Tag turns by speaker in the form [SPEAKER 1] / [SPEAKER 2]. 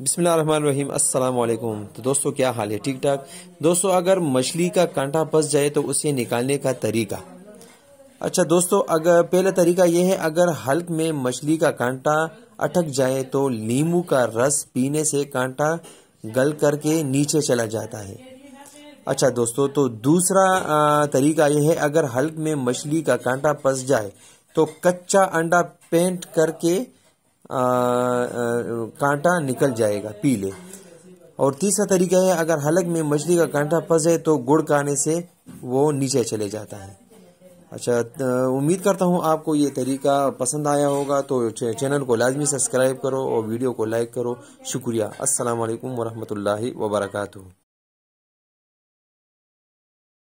[SPEAKER 1] बिसमीम तो दोस्तों क्या हाल है ठीक ठाक दोस्तों अगर मछली का कांटा फंस जाए तो उसे निकालने का तरीका अच्छा दोस्तों अगर पहला तरीका यह है अगर हल्क में मछली का कांटा अटक जाए तो नींबू का रस पीने से कांटा गल करके नीचे चला जाता है अच्छा दोस्तों तो दूसरा तरीका यह है अगर हल्क में मछली का कांटा फंस जाए तो कच्चा अंडा पेंट करके कांटा निकल जाएगा पी ले और तीसरा तरीका है अगर हलक में मछली का कांटा जाए तो गुड़ खाने से वो नीचे चले जाता है अच्छा उम्मीद करता हूँ आपको ये तरीका पसंद आया होगा तो चैनल को लाजमी सब्सक्राइब करो और वीडियो को लाइक करो शुक्रिया असलकम वरहमल वबरकू